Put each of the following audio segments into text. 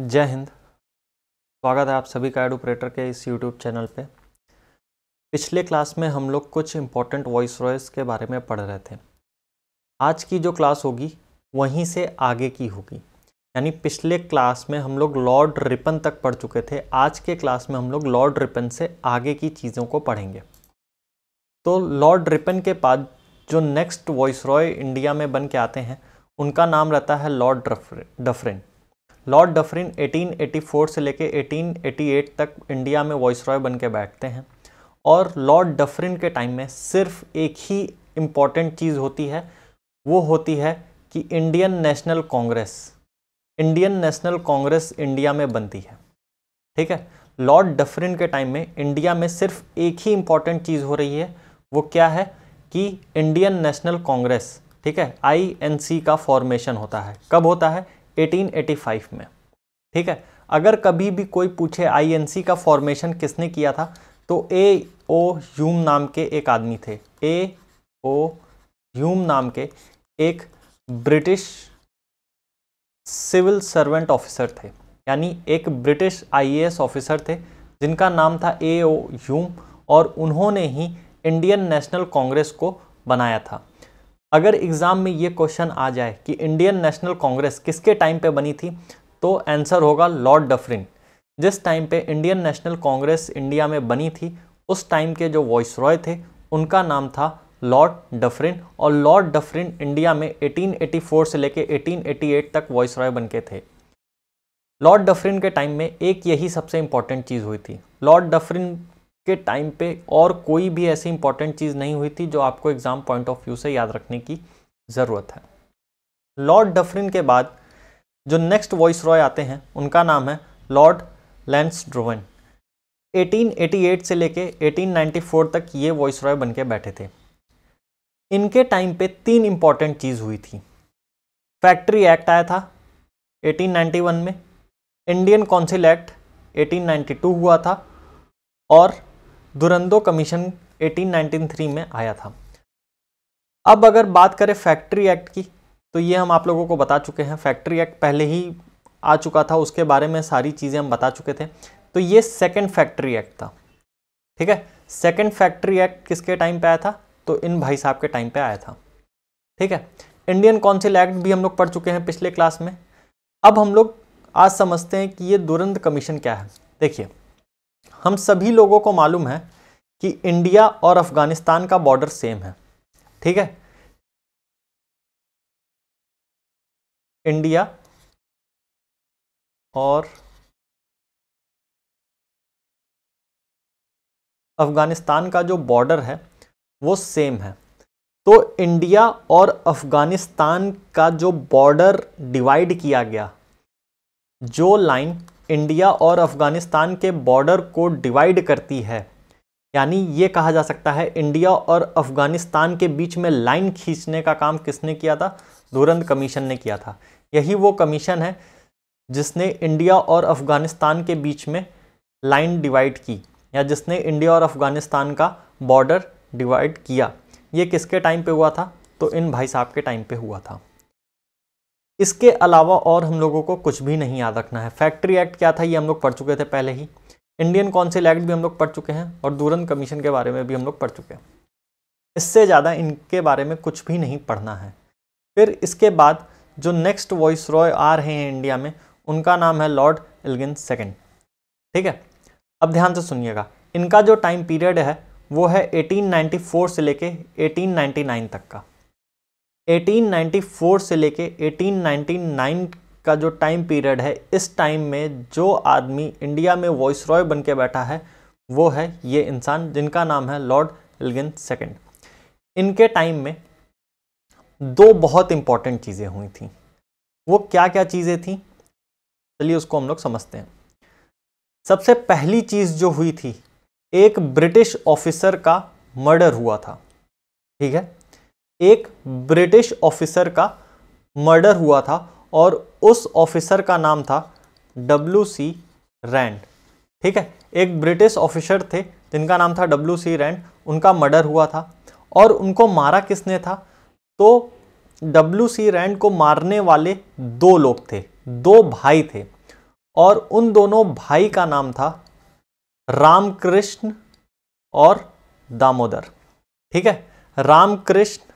जय हिंद स्वागत है आप सभी का ऑपरेटर के इस यूट्यूब चैनल पे पिछले क्लास में हम लोग कुछ इम्पोर्टेंट वॉइस रॉयस के बारे में पढ़ रहे थे आज की जो क्लास होगी वहीं से आगे की होगी यानी पिछले क्लास में हम लोग लॉर्ड रिपन तक पढ़ चुके थे आज के क्लास में हम लोग लॉर्ड रिपन से आगे की चीज़ों को पढ़ेंगे तो लॉर्ड रिपन के बाद जो नेक्स्ट वॉइस रॉय इंडिया में बन के आते हैं उनका नाम रहता है लॉर्ड डफरिन लॉर्ड डफरिन 1884 से लेके 1888 तक इंडिया में वॉइसरॉय बन के बैठते हैं और लॉर्ड डफरिन के टाइम में सिर्फ एक ही इम्पॉर्टेंट चीज़ होती है वो होती है कि Indian National Congress Indian National Congress India में बनती है ठीक है लॉर्ड डफरिन के टाइम में इंडिया में सिर्फ एक ही इम्पॉर्टेंट चीज़ हो रही है वो क्या है कि इंडियन नेशनल कांग्रेस ठीक है आई एन सी का फॉर्मेशन होता है कब होता है 1885 में ठीक है अगर कभी भी कोई पूछे आईएनसी का फॉर्मेशन किसने किया था तो ए ओ ह्यूम नाम के एक आदमी थे ए ओ ह्यूम नाम के एक ब्रिटिश सिविल सर्वेंट ऑफिसर थे यानी एक ब्रिटिश आईएएस ऑफिसर थे जिनका नाम था ए ओ ह्यूम और उन्होंने ही इंडियन नेशनल कांग्रेस को बनाया था अगर एग्ज़ाम में ये क्वेश्चन आ जाए कि इंडियन नेशनल कांग्रेस किसके टाइम पे बनी थी तो आंसर होगा लॉर्ड डफरिन जिस टाइम पे इंडियन नेशनल कांग्रेस इंडिया में बनी थी उस टाइम के जो वॉइस रॉय थे उनका नाम था लॉर्ड डफरिन और लॉर्ड डफरिन इंडिया में 1884 से लेके 1888 तक वॉइस रॉय बन के थे लॉर्ड डफरिन के टाइम में एक यही सबसे इंपॉर्टेंट चीज़ हुई थी लॉर्ड डफरिन के टाइम पे और कोई भी ऐसी इंपॉर्टेंट चीज़ नहीं हुई थी जो आपको एग्ज़ाम पॉइंट ऑफ व्यू से याद रखने की ज़रूरत है लॉर्ड डफरिन के बाद जो नेक्स्ट वॉइस रॉय आते हैं उनका नाम है लॉर्ड लेंस ड्रोवन 1888 से लेके 1894 तक ये वॉइस रॉय बन के बैठे थे इनके टाइम पे तीन इंपॉर्टेंट चीज़ हुई थी फैक्ट्री एक्ट आया था 1891 में इंडियन काउंसिल एक्ट 1892 हुआ था और दुरंदो कमीशन 1893 में आया था अब अगर बात करें फैक्ट्री एक्ट की तो ये हम आप लोगों को बता चुके हैं फैक्ट्री एक्ट पहले ही आ चुका था उसके बारे में सारी चीज़ें हम बता चुके थे तो ये सेकेंड फैक्ट्री एक्ट था ठीक है सेकेंड फैक्ट्री एक्ट किसके टाइम पर आया था तो इन भाई साहब के टाइम पर आया था ठीक है इंडियन काउंसिल एक्ट भी हम लोग पढ़ चुके हैं पिछले क्लास में अब हम लोग आज समझते हैं कि ये दुरंत कमीशन क्या है देखिए हम सभी लोगों को मालूम है कि इंडिया और अफगानिस्तान का बॉर्डर सेम है ठीक है इंडिया और अफगानिस्तान का जो बॉर्डर है वो सेम है तो इंडिया और अफगानिस्तान का जो बॉर्डर डिवाइड किया गया जो लाइन इंडिया और अफ़गानिस्तान के बॉर्डर को डिवाइड करती है यानी ये कहा जा सकता है इंडिया और अफ़गानिस्तान के बीच में लाइन खींचने का काम किसने किया था दुरंत कमीशन ने किया था यही वो कमीशन है जिसने इंडिया और अफ़गानिस्तान के बीच में लाइन डिवाइड की या जिसने इंडिया और अफ़गानिस्तान का बॉर्डर डिवाइड किया ये किसके टाइम पे हुआ था तो इन भाई साहब के टाइम पे हुआ था इसके अलावा और हम लोगों को कुछ भी नहीं याद रखना है फैक्ट्री एक्ट क्या था ये हम लोग पढ़ चुके थे पहले ही इंडियन काउंसिल एक्ट भी हम लोग पढ़ चुके हैं और दूरन कमीशन के बारे में भी हम लोग पढ़ चुके हैं इससे ज़्यादा इनके बारे में कुछ भी नहीं पढ़ना है फिर इसके बाद जो नेक्स्ट वॉइस रॉय आ रहे हैं इंडिया में उनका नाम है लॉर्ड एल्गिन सेकेंड ठीक है अब ध्यान से सुनिएगा इनका जो टाइम पीरियड है वो है 1894 से लेके 1899 तक का 1894 से लेके 1899 का जो टाइम पीरियड है इस टाइम में जो आदमी इंडिया में वॉइस रॉय बन के बैठा है वो है ये इंसान जिनका नाम है लॉर्ड एलगिन सेकेंड इनके टाइम में दो बहुत इंपॉर्टेंट चीज़ें हुई थी वो क्या क्या चीज़ें थी चलिए उसको हम लोग समझते हैं सबसे पहली चीज़ जो हुई थी एक ब्रिटिश ऑफिसर का मर्डर हुआ था ठीक है एक ब्रिटिश ऑफिसर का मर्डर हुआ था और उस ऑफिसर का नाम था डब्ल्यू सी रैंड ठीक है एक ब्रिटिश ऑफिसर थे जिनका नाम था डब्ल्यू सी रैंड उनका मर्डर हुआ था और उनको मारा किसने था तो डब्ल्यू सी रैंड को मारने वाले दो लोग थे दो भाई थे और उन दोनों भाई का नाम था रामकृष्ण और दामोदर ठीक है रामकृष्ण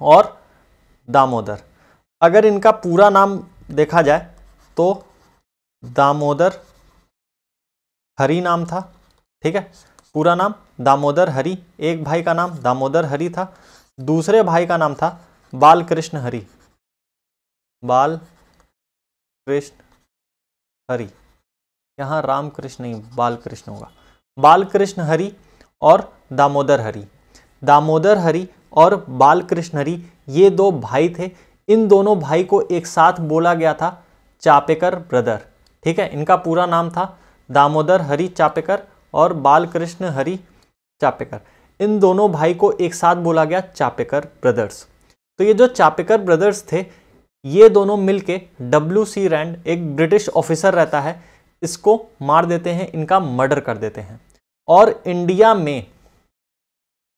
और दामोदर अगर इनका पूरा नाम देखा जाए तो दामोदर हरी नाम था ठीक है पूरा नाम दामोदर हरी एक भाई का नाम दामोदर हरी था दूसरे भाई का नाम था बालकृष्ण हरी बाल कृष्ण हरी यहाँ राम कृष्ण नहीं बाल कृष्ण होगा बाल कृष्ण हरी और दामोदर हरी दामोदर हरी और बालकृष्ण हरी ये दो भाई थे इन दोनों भाई को एक साथ बोला गया था चापेकर ब्रदर ठीक है इनका पूरा नाम था दामोदर हरी चापेकर और बालकृष्ण हरी चापेकर इन दोनों भाई को एक साथ बोला गया चापेकर ब्रदर्स तो ये जो चापेकर ब्रदर्स थे ये दोनों मिलके डब्ल्यू सी रैंड एक ब्रिटिश ऑफिसर रहता है इसको मार देते हैं इनका मर्डर कर देते हैं और इंडिया में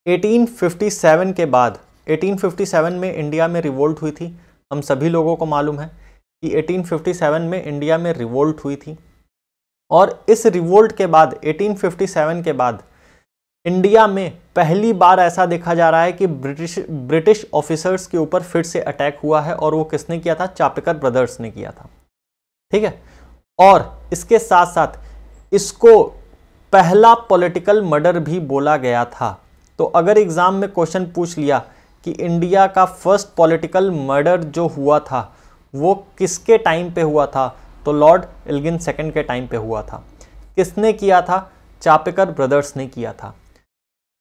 1857 के बाद 1857 में इंडिया में रिवोल्ट हुई थी हम सभी लोगों को मालूम है कि 1857 में इंडिया में रिवोल्ट हुई थी और इस रिवोल्ट के बाद 1857 के बाद इंडिया में पहली बार ऐसा देखा जा रहा है कि ब्रिटिश ब्रिटिश ऑफिसर्स के ऊपर फिर से अटैक हुआ है और वो किसने किया था चापेकर ब्रदर्स ने किया था ठीक है और इसके साथ साथ इसको पहला पॉलिटिकल मर्डर भी बोला गया था तो अगर एग्ज़ाम में क्वेश्चन पूछ लिया कि इंडिया का फर्स्ट पॉलिटिकल मर्डर जो हुआ था वो किसके टाइम पे हुआ था तो लॉर्ड एल्गिन सेकंड के टाइम पे हुआ था किसने किया था चापेकर ब्रदर्स ने किया था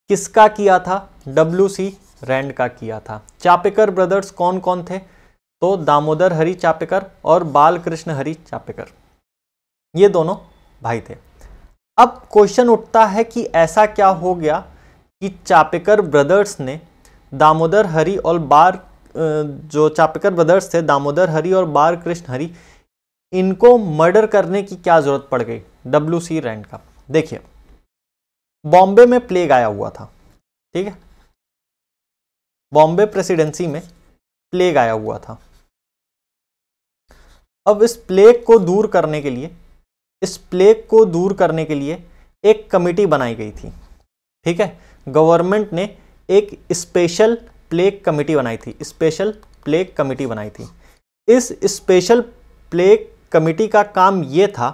किसका किया था डब्ल्यू सी रैंड का किया था चापेकर ब्रदर्स कौन कौन थे तो दामोदर हरि चापेकर और बाल कृष्ण हरि चापेकर ये दोनों भाई थे अब क्वेश्चन उठता है कि ऐसा क्या हो गया कि चापेकर ब्रदर्स ने दामोदर हरी और बार जो चापेकर ब्रदर्स थे दामोदर हरी और बार कृष्ण हरी इनको मर्डर करने की क्या ज़रूरत पड़ गई डब्ल्यू सी रैंड का देखिए बॉम्बे में प्लेग आया हुआ था ठीक है बॉम्बे प्रेसिडेंसी में प्लेग आया हुआ था अब इस प्लेग को दूर करने के लिए इस प्लेग को दूर करने के लिए एक कमेटी बनाई गई थी ठीक है गवर्नमेंट ने एक स्पेशल प्लेग कमेटी बनाई थी स्पेशल प्लेग कमेटी बनाई थी इस स्पेशल प्लेग कमेटी का काम ये था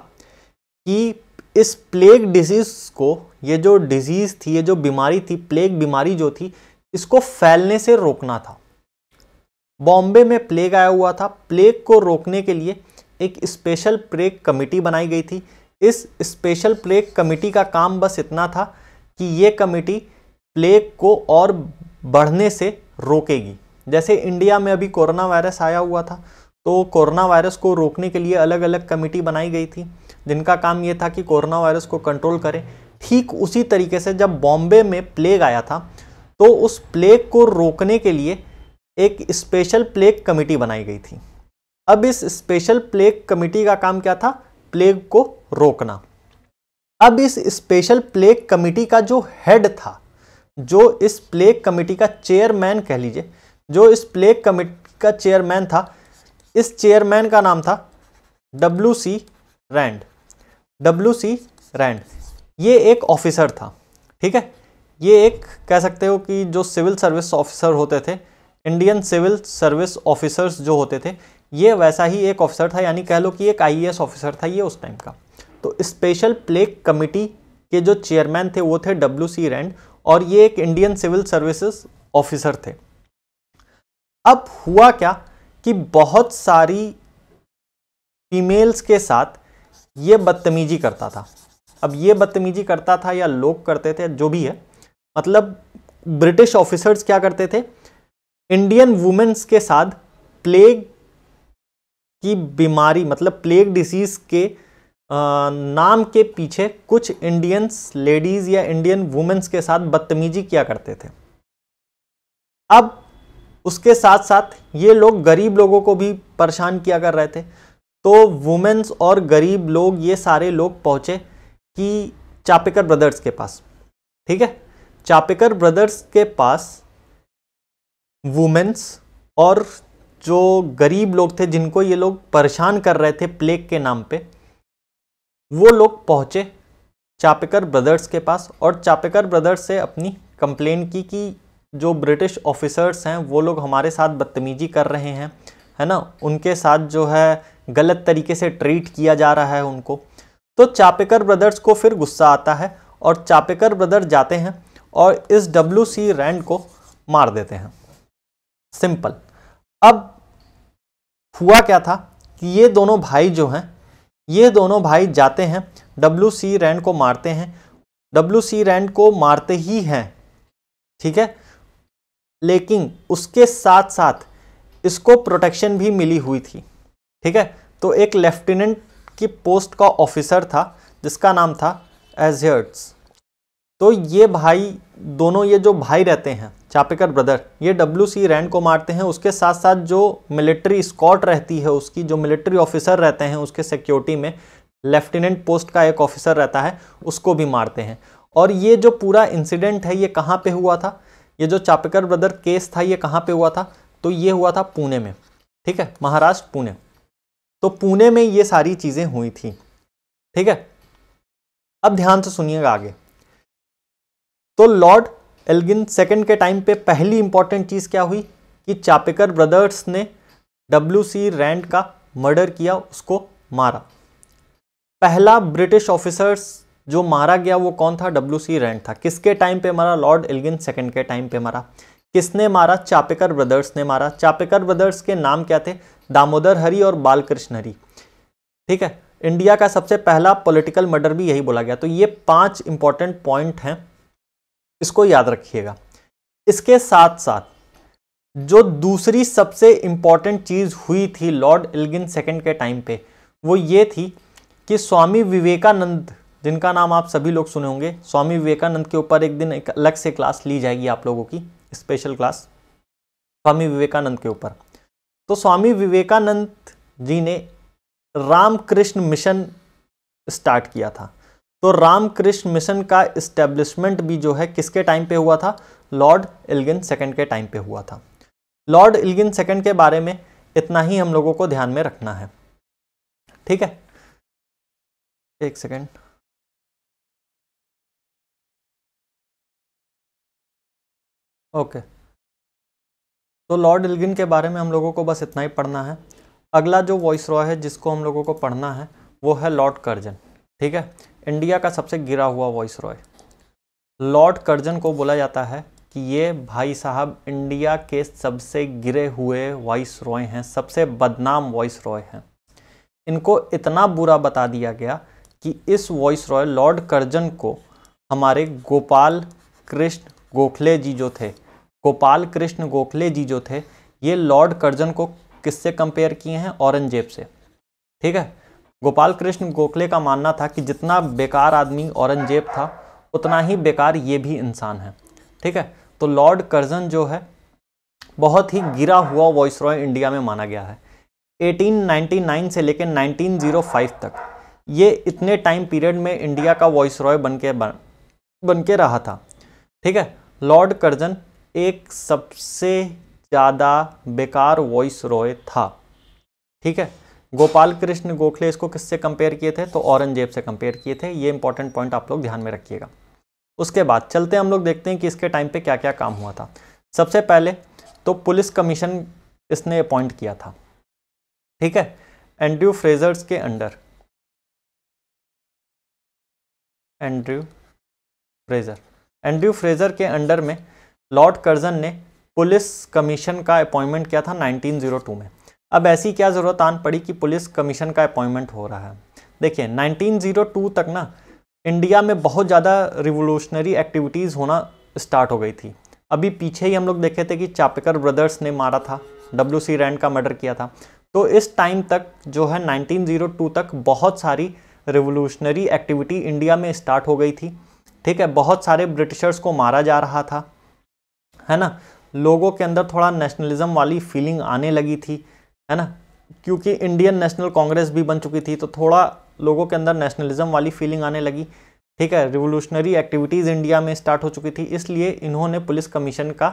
कि इस प्लेग डिजीज़ को ये जो डिजीज़ थी ये जो बीमारी थी प्लेग बीमारी जो थी इसको फैलने से रोकना था बॉम्बे में प्लेग आया हुआ था प्लेग को रोकने के लिए एक स्पेशल प्लेग कमेटी बनाई गई थी इस स्पेशल प्लेग कमेटी का काम बस इतना था कि ये कमेटी प्लेग को और बढ़ने से रोकेगी जैसे इंडिया में अभी कोरोना वायरस आया हुआ था तो कोरोना वायरस को रोकने के लिए अलग अलग कमेटी बनाई गई थी जिनका काम ये था कि कोरोना वायरस को कंट्रोल करें ठीक उसी तरीके से जब बॉम्बे में प्लेग आया था तो उस प्लेग को रोकने के लिए एक स्पेशल प्लेग कमेटी बनाई गई थी अब इस स्पेशल प्लेग कमेटी का काम क्या था प्लेग को रोकना अब इस स्पेशल प्लेग कमेटी का जो हेड था जो इस प्लेग कमेटी का चेयरमैन कह लीजिए जो इस प्लेग कमेटी का चेयरमैन था इस चेयरमैन का नाम था W C Rand W C Rand ये एक ऑफिसर था ठीक है ये एक कह सकते हो कि जो सिविल सर्विस ऑफिसर होते थे इंडियन सिविल सर्विस ऑफिसर्स जो होते थे ये वैसा ही एक ऑफिसर था यानी कह लो कि एक आई e ऑफिसर था ये उस टाइम का तो स्पेशल प्लेग कमेटी के जो चेयरमैन थे वो थे डब्ल्यू सी रैंड और ये एक इंडियन सिविल सर्विसेज ऑफिसर थे अब हुआ क्या कि बहुत सारी फीमेल्स के साथ ये बदतमीजी करता था अब ये बदतमीजी करता था या लोग करते थे जो भी है मतलब ब्रिटिश ऑफिसर्स क्या करते थे इंडियन वुमेन्स के साथ प्लेग की बीमारी मतलब प्लेग डिसीज के नाम के पीछे कुछ इंडियंस लेडीज़ या इंडियन वुमेन्स के साथ बदतमीजी किया करते थे अब उसके साथ साथ ये लोग गरीब लोगों को भी परेशान किया कर रहे थे तो वुमेन्स और गरीब लोग ये सारे लोग पहुंचे कि चापेकर ब्रदर्स के पास ठीक है चापेकर ब्रदर्स के पास वुमेन्स और जो गरीब लोग थे जिनको ये लोग परेशान कर रहे थे प्लेग के नाम पे वो लोग पहुँचे चापेकर ब्रदर्स के पास और चापेकर ब्रदर्स से अपनी कंप्लेन की कि जो ब्रिटिश ऑफिसर्स हैं वो लोग हमारे साथ बदतमीजी कर रहे हैं है ना उनके साथ जो है गलत तरीके से ट्रीट किया जा रहा है उनको तो चापेकर ब्रदर्स को फिर गुस्सा आता है और चापेकर ब्रदर्स जाते हैं और इस डब्ल्यू सी रैंड को मार देते हैं सिंपल अब हुआ क्या था कि ये दोनों भाई जो हैं ये दोनों भाई जाते हैं डब्ल्यू सी रैंड को मारते हैं डब्ल्यू सी रैंड को मारते ही हैं ठीक है लेकिन उसके साथ साथ इसको प्रोटेक्शन भी मिली हुई थी ठीक है तो एक लेफ्टिनेंट की पोस्ट का ऑफिसर था जिसका नाम था एजर्ट्स तो ये भाई दोनों ये जो भाई रहते हैं चापेकर ब्रदर ये डब्ल्यू सी रैंड को मारते हैं उसके साथ साथ जो मिलिट्री स्कॉट रहती है उसकी जो मिलिट्री ऑफिसर रहते हैं उसके सिक्योरिटी में लेफ्टिनेंट पोस्ट का एक ऑफिसर रहता है उसको भी मारते हैं और ये जो पूरा इंसिडेंट है ये कहाँ पे हुआ था ये जो चापेकर ब्रदर केस था ये कहाँ पे हुआ था तो ये हुआ था पुणे में ठीक है महाराष्ट्र पुणे तो पुणे में ये सारी चीज़ें हुई थी ठीक है अब ध्यान से सुनिएगा आगे तो लॉर्ड एल्गिन सेकेंड के टाइम पे पहली इंपॉर्टेंट चीज़ क्या हुई कि चापेकर ब्रदर्स ने डब्ल्यू सी रैंड का मर्डर किया उसको मारा पहला ब्रिटिश ऑफिसर्स जो मारा गया वो कौन था डब्ल्यू सी रैंड था किसके टाइम पे मारा लॉर्ड एल्गिन सेकंड के टाइम पे मारा किसने मारा चापेकर ब्रदर्स ने मारा चापेकर ब्रदर्स के नाम क्या थे दामोदर हरी और बालकृष्ण हरी ठीक है इंडिया का सबसे पहला पॉलिटिकल मर्डर भी यही बोला गया तो ये पांच इंपॉर्टेंट पॉइंट हैं इसको याद रखिएगा इसके साथ साथ जो दूसरी सबसे इंपॉर्टेंट चीज़ हुई थी लॉर्ड एल्गिन सेकंड के टाइम पे वो ये थी कि स्वामी विवेकानंद जिनका नाम आप सभी लोग सुने होंगे स्वामी विवेकानंद के ऊपर एक दिन एक अलग से क्लास ली जाएगी आप लोगों की स्पेशल क्लास स्वामी विवेकानंद के ऊपर तो स्वामी विवेकानंद जी ने रामकृष्ण मिशन स्टार्ट किया था तो रामकृष्ण मिशन का इस्टेब्लिशमेंट भी जो है किसके टाइम पे हुआ था लॉर्ड इल्गिन सेकंड के टाइम पे हुआ था लॉर्ड इल्गिन सेकंड के बारे में इतना ही हम लोगों को ध्यान में रखना है ठीक है एक सेकेंड ओके तो लॉर्ड इल्गिन के बारे में हम लोगों को बस इतना ही पढ़ना है अगला जो वॉइस रॉय है जिसको हम लोगों को पढ़ना है वो है लॉर्ड कर्जन ठीक है इंडिया का सबसे गिरा हुआ वॉइस रॉय लॉर्ड कर्जन को बोला जाता है कि ये भाई साहब इंडिया के सबसे गिरे हुए वॉइस रॉय हैं सबसे बदनाम वॉइस रॉय हैं इनको इतना बुरा बता दिया गया कि इस वॉइस रॉय लॉर्ड कर्जन को हमारे गोपाल कृष्ण गोखले जी जो थे गोपाल कृष्ण गोखले जी जो थे ये लॉर्ड कर्जन को किससे कंपेयर किए हैं औरंगजेब से ठीक है गोपाल कृष्ण गोखले का मानना था कि जितना बेकार आदमी औरंगजेब था उतना ही बेकार ये भी इंसान है ठीक है तो लॉर्ड कर्जन जो है बहुत ही गिरा हुआ वॉइस रॉय इंडिया में माना गया है 1899 से लेकर 1905 तक ये इतने टाइम पीरियड में इंडिया का वॉइस रॉय बन के बन, बन के रहा था ठीक है लॉर्ड कर्जन एक सबसे ज़्यादा बेकार वॉइस रॉय था ठीक है गोपाल कृष्ण गोखले इसको किससे कंपेयर किए थे तो औरंगजेब से कंपेयर किए थे ये इंपॉर्टेंट पॉइंट आप लोग ध्यान में रखिएगा उसके बाद चलते हम लोग देखते हैं कि इसके टाइम पे क्या क्या काम हुआ था सबसे पहले तो पुलिस कमीशन इसने अपॉइंट किया था ठीक है एंड्रयू फ्रेजर्स के under Andrew Fraser Andrew Fraser के अंडर में लॉर्ड कर्जन ने पुलिस कमीशन का अपॉइंटमेंट किया था 1902 में अब ऐसी क्या ज़रूरत आन पड़ी कि पुलिस कमीशन का अपॉइंटमेंट हो रहा है देखिए 1902 तक ना इंडिया में बहुत ज़्यादा रिवोल्यूशनरी एक्टिविटीज़ होना स्टार्ट हो गई थी अभी पीछे ही हम लोग देखे थे कि चापेकर ब्रदर्स ने मारा था डब्ल्यू सी रैंड का मर्डर किया था तो इस टाइम तक जो है 1902 तक बहुत सारी रिवोल्यूशनरी एक्टिविटी इंडिया में स्टार्ट हो गई थी ठीक है बहुत सारे ब्रिटिशर्स को मारा जा रहा था है ना लोगों के अंदर थोड़ा नेशनलिज्म वाली फीलिंग आने लगी थी है ना क्योंकि इंडियन नेशनल कांग्रेस भी बन चुकी थी तो थोड़ा लोगों के अंदर नेशनलिज्म वाली फीलिंग आने लगी ठीक है रिवोल्यूशनरी एक्टिविटीज़ इंडिया में स्टार्ट हो चुकी थी इसलिए इन्होंने पुलिस कमीशन का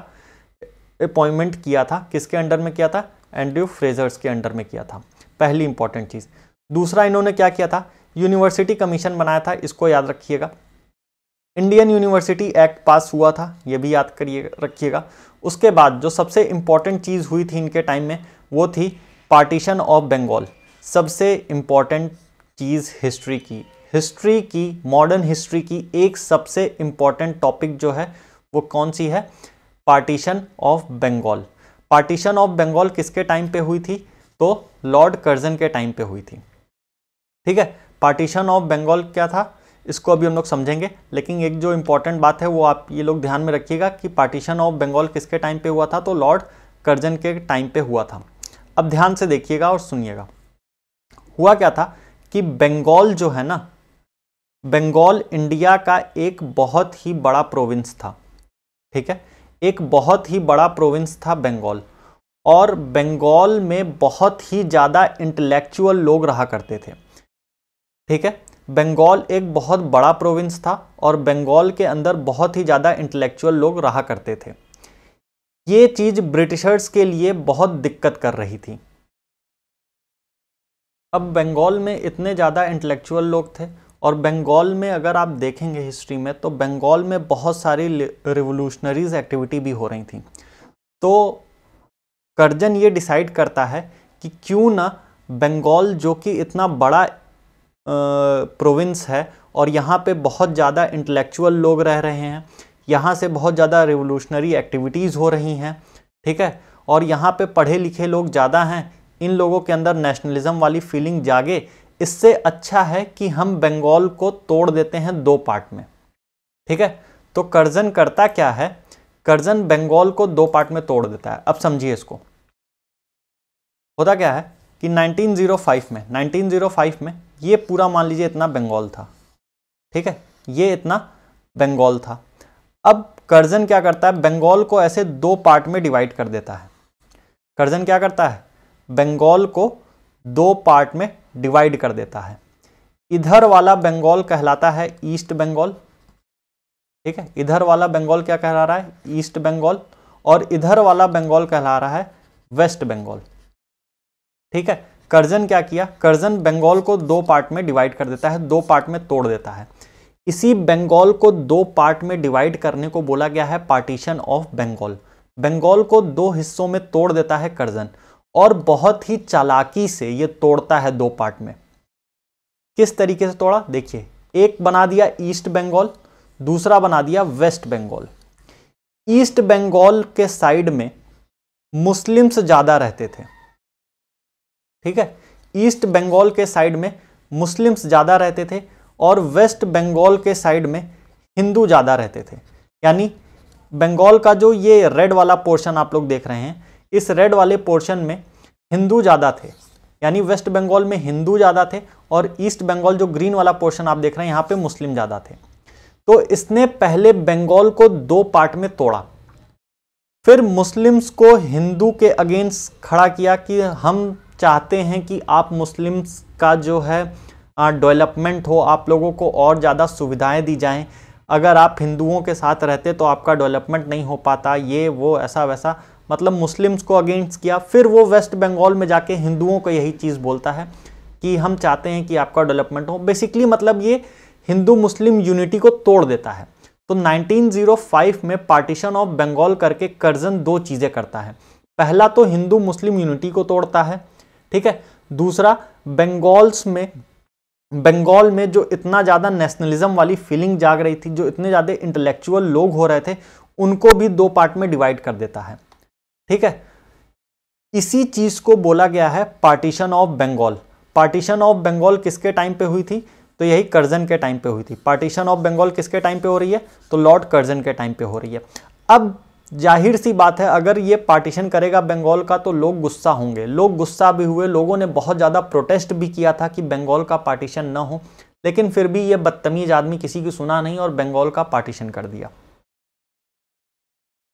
अपॉइंटमेंट किया था किसके अंडर में किया था एंड्रयू फ्रेजर्स के अंडर में किया था पहली इंपॉर्टेंट चीज़ दूसरा इन्होंने क्या किया था यूनिवर्सिटी कमीशन बनाया था इसको याद रखिएगा इंडियन यूनिवर्सिटी एक्ट पास हुआ था ये भी याद करिए रखिएगा उसके बाद जो सबसे इम्पॉर्टेंट चीज़ हुई थी इनके टाइम में वो थी पार्टीशन ऑफ बंगाल सबसे इम्पॉर्टेंट चीज़ हिस्ट्री की हिस्ट्री की मॉडर्न हिस्ट्री की एक सबसे इम्पॉर्टेंट टॉपिक जो है वो कौन सी है partition of Bengal partition of Bengal किसके टाइम पे हुई थी तो लॉर्ड कर्जन के टाइम पे हुई थी ठीक है पार्टीशन ऑफ बंगाल क्या था इसको अभी हम लोग समझेंगे लेकिन एक जो इम्पोर्टेंट बात है वो आप ये लोग ध्यान में रखिएगा कि पार्टीशन ऑफ बंगाल किसके टाइम पे हुआ था तो लॉर्ड कर्जन के टाइम पे हुआ था अब ध्यान से देखिएगा और सुनिएगा हुआ क्या था कि बंगाल जो है ना बंगाल इंडिया का एक बहुत ही बड़ा प्रोविंस था ठीक है एक बहुत ही बड़ा प्रोविंस था बंगाल और बंगाल में बहुत ही ज़्यादा इंटेलेक्चुअल लोग रहा करते थे ठीक है बंगाल एक बहुत बड़ा प्रोविंस था और बंगाल के अंदर बहुत ही ज़्यादा इंटेलेक्चुअल लोग रहा करते थे ये चीज़ ब्रिटिशर्स के लिए बहुत दिक्कत कर रही थी अब बंगाल में इतने ज़्यादा इंटेलेक्चुअल लोग थे और बंगाल में अगर आप देखेंगे हिस्ट्री में तो बंगाल में बहुत सारी रिवोल्यूशनरीज एक्टिविटी भी हो रही थी तो करजन ये डिसाइड करता है कि क्यों ना बंगाल जो कि इतना बड़ा प्रोविंस है और यहाँ पे बहुत ज़्यादा इंटेलेक्चुअल लोग रह रहे हैं यहाँ से बहुत ज़्यादा रिवोल्यूशनरी एक्टिविटीज़ हो रही हैं ठीक है और यहाँ पे पढ़े लिखे लोग ज़्यादा हैं इन लोगों के अंदर नेशनलिज्म वाली फीलिंग जागे इससे अच्छा है कि हम बंगाल को तोड़ देते हैं दो पार्ट में ठीक है तो कर्जन करता क्या है कर्जन बंगाल को दो पार्ट में तोड़ देता है अब समझिए इसको होता क्या है कि 1905 में 1905 में ये पूरा मान लीजिए इतना बंगाल था ठीक है ये इतना बंगाल था अब कर्जन क्या करता है बंगाल को ऐसे दो पार्ट में डिवाइड कर देता है कर्जन क्या करता है बंगाल को दो पार्ट में डिवाइड कर देता है इधर वाला बंगाल कहलाता है ईस्ट बंगाल ठीक है इधर वाला बंगाल क्या कहला रहा है ईस्ट बंगाल और इधर वाला बंगाल कहला रहा है वेस्ट बंगाल ठीक है कर्जन क्या किया कर्जन बंगाल को दो पार्ट में डिवाइड कर देता है दो पार्ट में तोड़ देता है इसी बंगाल को दो पार्ट में डिवाइड करने को बोला गया है पार्टीशन ऑफ बंगाल बंगाल को दो हिस्सों में तोड़ देता है कर्जन और बहुत ही चालाकी से यह तोड़ता है दो पार्ट में किस तरीके से तोड़ा देखिए एक बना दिया ईस्ट बंगाल दूसरा बना दिया वेस्ट बंगाल ईस्ट बंगाल के साइड में मुस्लिम्स ज़्यादा रहते थे ठीक है ईस्ट बंगाल के साइड में मुस्लिम्स ज़्यादा रहते थे और वेस्ट बंगाल के साइड में हिंदू ज़्यादा रहते थे यानी बंगाल का जो ये रेड वाला पोर्शन आप लोग देख रहे हैं इस रेड वाले पोर्शन में हिंदू ज़्यादा थे यानी वेस्ट बंगाल में हिंदू ज़्यादा थे और ईस्ट बंगाल जो ग्रीन वाला पोर्शन आप देख रहे हैं यहाँ पे मुस्लिम ज़्यादा थे तो इसने पहले बंगाल को दो पार्ट में तोड़ा फिर मुस्लिम्स को हिंदू के अगेंस्ट खड़ा किया कि हम चाहते हैं कि आप मुस्लिम्स का जो है डेवलपमेंट हो आप लोगों को और ज़्यादा सुविधाएं दी जाएं अगर आप हिंदुओं के साथ रहते तो आपका डेवलपमेंट नहीं हो पाता ये वो ऐसा वैसा मतलब मुस्लिम्स को अगेंस्ट किया फिर वो वेस्ट बंगाल में जाके हिंदुओं को यही चीज़ बोलता है कि हम चाहते हैं कि आपका डेवलपमेंट हो बेसिकली मतलब ये हिंदू मुस्लिम यूनिटी को तोड़ देता है तो 1905 में पार्टीशन ऑफ बंगाल करके कर्जन दो चीज़ें करता है पहला तो हिंदू मुस्लिम यूनिटी को तोड़ता है ठीक है दूसरा बंगाल्स में बंगाल में जो इतना ज़्यादा नेशनलिज्म वाली फीलिंग जाग रही थी जो इतने ज़्यादा इंटेलेक्चुअल लोग हो रहे थे उनको भी दो पार्ट में डिवाइड कर देता है ठीक है इसी चीज़ को बोला गया है partition of Bengal partition of Bengal किसके टाइम पे हुई थी तो यही कर्जन के टाइम पे हुई थी पार्टीशन ऑफ बंगाल किसके टाइम पे हो रही है तो लॉर्ड कर्जन के टाइम पे हो रही है अब जाहिर सी बात है अगर ये पार्टीशन करेगा बंगाल का तो लोग गुस्सा होंगे लोग गुस्सा भी हुए लोगों ने बहुत ज़्यादा प्रोटेस्ट भी किया था कि बंगाल का पार्टीशन ना हो लेकिन फिर भी ये बदतमीज आदमी किसी की सुना नहीं और बंगाल का पार्टीशन कर दिया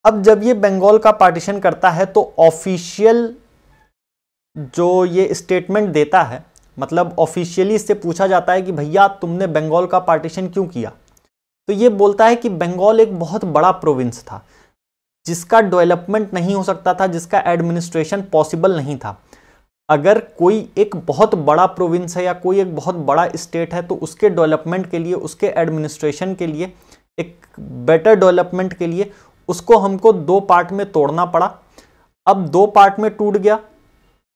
अब जब ये बंगाल का पार्टीशन करता है तो ऑफिशियल जो ये स्टेटमेंट देता है मतलब ऑफिशियली इससे पूछा जाता है कि भैया तुमने बंगाल का पार्टीशन क्यों किया तो ये बोलता है कि बंगाल एक बहुत बड़ा प्रोविंस था जिसका डेवलपमेंट नहीं हो सकता था जिसका एडमिनिस्ट्रेशन पॉसिबल नहीं था अगर कोई एक बहुत बड़ा प्रोविंस है या कोई एक बहुत बड़ा स्टेट है तो उसके डेवलपमेंट के लिए उसके एडमिनिस्ट्रेशन के लिए एक बेटर डेवलपमेंट के लिए उसको हमको दो पार्ट में तोड़ना पड़ा अब दो पार्ट में टूट गया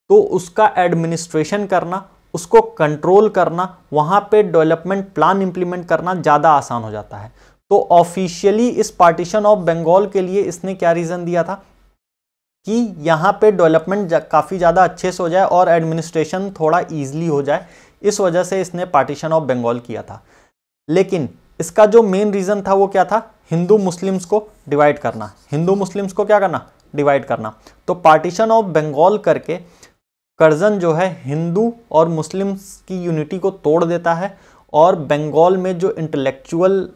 तो उसका एडमिनिस्ट्रेशन करना उसको कंट्रोल करना वहाँ पे डेवलपमेंट प्लान इम्प्लीमेंट करना ज़्यादा आसान हो जाता है तो ऑफिशियली इस पार्टीशन ऑफ बंगाल के लिए इसने क्या रीज़न दिया था कि यहाँ पे डेवलपमेंट काफ़ी ज़्यादा अच्छे से हो जाए और एडमिनिस्ट्रेशन थोड़ा ईजिली हो जाए इस वजह से इसने पार्टीशन ऑफ बंगाल किया था लेकिन इसका जो मेन रीज़न था वो क्या था हिंदू मुस्लिम्स को डिवाइड करना हिंदू मुस्लिम्स को क्या करना डिवाइड करना तो पार्टीशन ऑफ बंगाल करके करजन जो है हिंदू और मुस्लिम्स की यूनिटी को तोड़ देता है और बंगाल में जो इंटेलेक्चुअल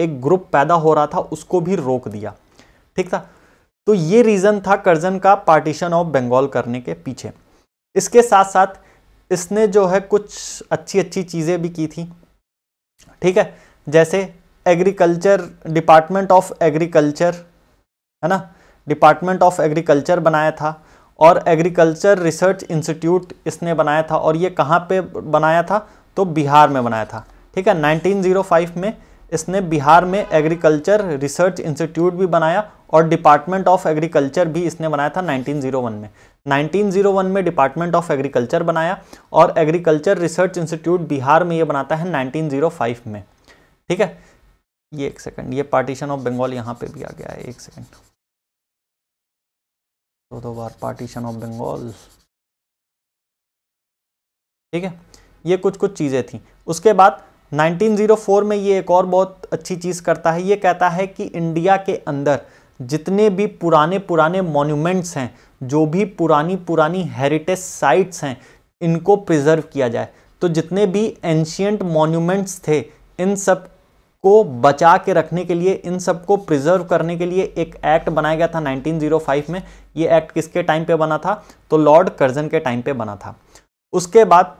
एक ग्रुप पैदा हो रहा था उसको भी रोक दिया ठीक था तो ये रीज़न था कर्जन का पार्टीशन ऑफ बंगाल करने के पीछे इसके साथ साथ इसने जो है कुछ अच्छी अच्छी चीज़ें भी की थी ठीक है जैसे एग्रीकल्चर डिपार्टमेंट ऑफ एग्रीकल्चर है ना डिपार्टमेंट ऑफ एग्रीकल्चर बनाया था और एग्रीकल्चर रिसर्च इंस्टीट्यूट इसने बनाया था और ये कहाँ पे बनाया था तो बिहार में बनाया था ठीक है 1905 में इसने बिहार में एग्रीकल्चर रिसर्च इंस्टीट्यूट भी बनाया और डिपार्टमेंट ऑफ एग्रीकल्चर भी इसने बनाया था 1901 में 1901 में डिपार्टमेंट ऑफ एग्रीकल्चर बनाया और एग्रीकल्चर रिसर्च इंस्टीट्यूट बिहार में ये बनाता है 1905 में ठीक है ये एक सेकंड ये पार्टीशन ऑफ बंगाल यहाँ पे भी आ गया है एक सेकंड दो दो बार पार्टीशन ऑफ बंगाल ठीक है ये कुछ कुछ चीज़ें थी उसके बाद 1904 में ये एक और बहुत अच्छी चीज़ करता है ये कहता है कि इंडिया के अंदर जितने भी पुराने पुराने मॉन्यूमेंट्स हैं जो भी पुरानी पुरानी हेरिटेज साइट्स हैं इनको प्रिजर्व किया जाए तो जितने भी एंशियंट मॉन्यूमेंट्स थे इन सब को बचा के रखने के लिए इन सब को प्रिजर्व करने के लिए एक एक्ट बनाया गया था 1905 में ये एक्ट किसके टाइम पे बना था तो लॉर्ड कर्जन के टाइम पे बना था उसके बाद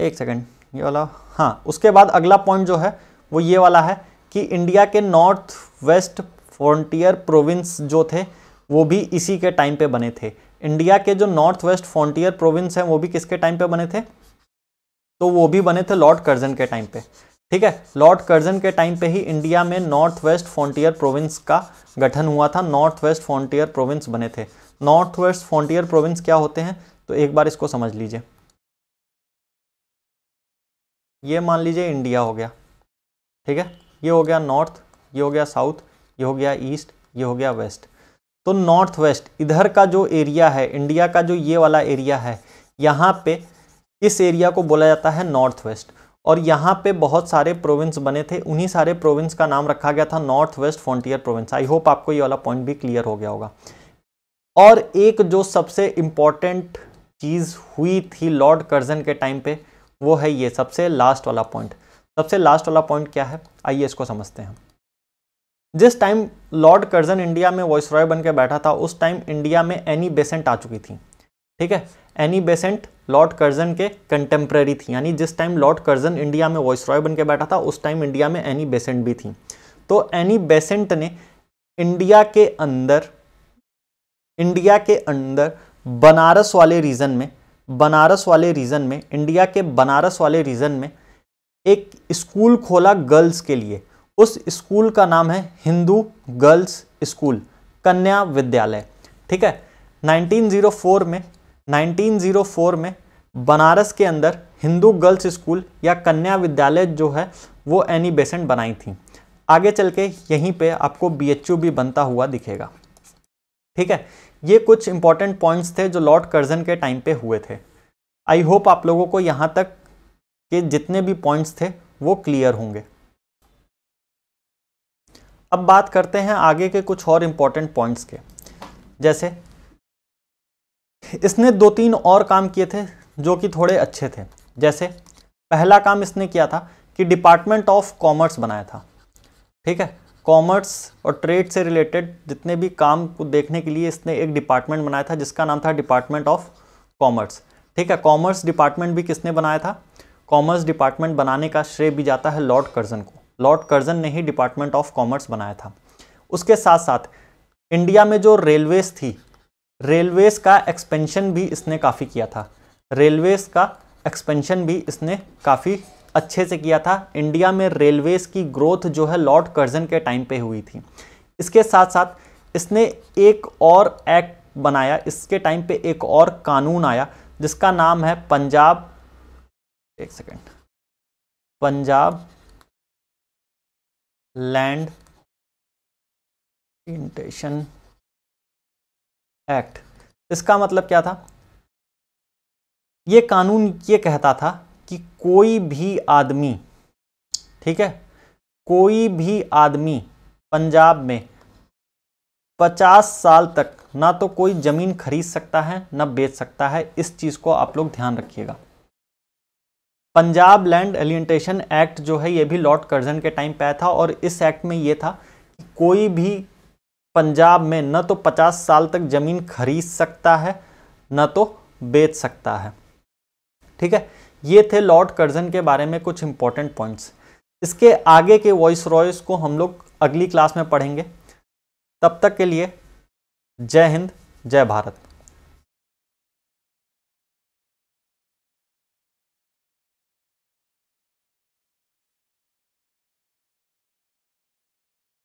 एक सेकंड ये वाला हाँ उसके बाद अगला पॉइंट जो है वो ये वाला है कि इंडिया के नॉर्थ वेस्ट फ्रंटियर प्रोविंस जो थे वो भी इसी के टाइम पे बने थे इंडिया के जो नॉर्थ वेस्ट फ्रंटियर प्रोविंस हैं वो भी किसके टाइम पे बने थे तो वो भी बने थे लॉर्ड कर्जन के टाइम पे ठीक है लॉर्ड कर्जन के टाइम पे ही इंडिया में नॉर्थ वेस्ट फ्रंटियर प्रोविंस का गठन हुआ था नॉर्थ वेस्ट फ्रंटियर प्रोविंस बने थे नॉर्थ वेस्ट फ्रंटियर प्रोविंस क्या होते हैं तो एक बार इसको समझ लीजिए ये मान लीजिए इंडिया हो गया ठीक है ये हो गया नॉर्थ ये हो गया साउथ ये हो गया ईस्ट ये हो गया वेस्ट तो नॉर्थ वेस्ट इधर का जो एरिया है इंडिया का जो ये वाला एरिया है यहाँ पे इस एरिया को बोला जाता है नॉर्थ वेस्ट और यहाँ पे बहुत सारे प्रोविंस बने थे उन्हीं सारे प्रोविंस का नाम रखा गया था North West Frontier Province I hope आपको ये वाला पॉइंट भी क्लियर हो गया होगा और एक जो सबसे इम्पॉर्टेंट चीज़ हुई थी लॉर्ड कर्जन के टाइम पे वो है ये सबसे लास्ट वाला पॉइंट सबसे लास्ट वाला पॉइंट क्या है आइए इसको समझते हैं जिस टाइम लॉर्ड कर्जन इंडिया में वॉइस रॉय बन के बैठा था उस टाइम इंडिया में एनी बेसेंट आ चुकी थी ठीक है एनी बेसेंट लॉर्ड कर्जन के कंटेम्प्रेरी थी यानी जिस टाइम लॉर्ड कर्जन इंडिया में वॉइस रॉय बन के बैठा था उस टाइम इंडिया में एनी बेसेंट भी थी तो एनी बेसेंट ने इंडिया के अंदर इंडिया के अंदर बनारस वाले रीजन में बनारस वाले रीजन में इंडिया के बनारस वाले रीजन में एक स्कूल खोला गर्ल्स के लिए उस स्कूल का नाम है हिंदू गर्ल्स स्कूल कन्या विद्यालय ठीक है 1904 में 1904 में बनारस के अंदर हिंदू गर्ल्स स्कूल या कन्या विद्यालय जो है वो एनी बेसेंट बनाई थी आगे चल के यहीं पे आपको बी भी बनता हुआ दिखेगा ठीक है ये कुछ इंपॉर्टेंट पॉइंट्स थे जो लॉर्ड कर्जन के टाइम पे हुए थे आई होप आप लोगों को यहाँ तक के जितने भी पॉइंट्स थे वो क्लियर होंगे अब बात करते हैं आगे के कुछ और इम्पॉर्टेंट पॉइंट्स के जैसे इसने दो तीन और काम किए थे जो कि थोड़े अच्छे थे जैसे पहला काम इसने किया था कि डिपार्टमेंट ऑफ कॉमर्स बनाया था ठीक है कॉमर्स और ट्रेड से रिलेटेड जितने भी काम को देखने के लिए इसने एक डिपार्टमेंट बनाया था जिसका नाम था डिपार्टमेंट ऑफ कॉमर्स ठीक है कॉमर्स डिपार्टमेंट भी किसने बनाया था कॉमर्स डिपार्टमेंट बनाने का श्रेय भी जाता है लॉर्ड कर्जन को लॉर्ड कर्जन ने ही डिपार्टमेंट ऑफ कॉमर्स बनाया था उसके साथ साथ इंडिया में जो रेलवेज थी रेलवेज का एक्सपेंशन भी इसने काफ़ी किया था रेलवेज का एक्सपेंशन भी इसने काफ़ी अच्छे से किया था इंडिया में रेलवेज की ग्रोथ जो है लॉर्ड कर्जन के टाइम पे हुई थी इसके साथ साथ इसने एक और एक्ट बनाया इसके टाइम पे एक और कानून आया जिसका नाम है पंजाब एक second Punjab land intention act इसका मतलब क्या था ये कानून ये कहता था कि कोई भी आदमी ठीक है कोई भी आदमी पंजाब में पचास साल तक ना तो कोई ज़मीन खरीद सकता है ना बेच सकता है इस चीज़ को आप लोग ध्यान रखिएगा पंजाब लैंड एलियंटेशन एक्ट जो है ये भी लॉर्ड कर्जन के टाइम पे आया था और इस एक्ट में ये था कि कोई भी पंजाब में न तो 50 साल तक ज़मीन खरीद सकता है न तो बेच सकता है ठीक है ये थे लॉर्ड कर्जन के बारे में कुछ इंपॉर्टेंट पॉइंट्स इसके आगे के वॉइस रॉयस को हम लोग अगली क्लास में पढ़ेंगे तब तक के लिए जय हिंद जय भारत